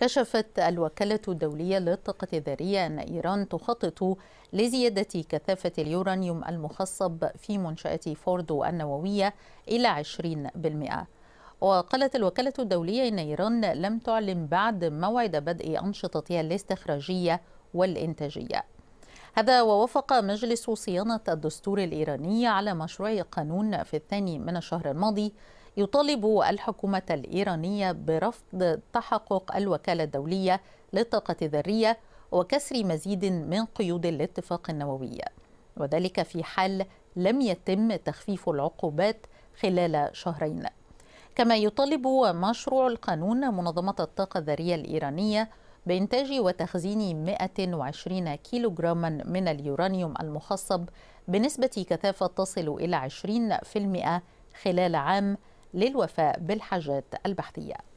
كشفت الوكالة الدولية للطاقة الذرية أن إيران تخطط لزيادة كثافة اليورانيوم المخصب في منشأة فوردو النووية إلى 20%. وقالت الوكالة الدولية إن إيران لم تعلن بعد موعد بدء أنشطتها الاستخراجية والإنتاجية. هذا ووافق مجلس صيانة الدستور الإيراني على مشروع قانون في الثاني من الشهر الماضي يطالب الحكومة الإيرانية برفض تحقق الوكالة الدولية للطاقة الذرية وكسر مزيد من قيود الاتفاق النووي وذلك في حال لم يتم تخفيف العقوبات خلال شهرين كما يطالب مشروع القانون منظمة الطاقة الذرية الإيرانية بإنتاج وتخزين 120 كيلوغراما من اليورانيوم المخصب بنسبة كثافة تصل إلى 20% خلال عام للوفاء بالحاجات البحثيه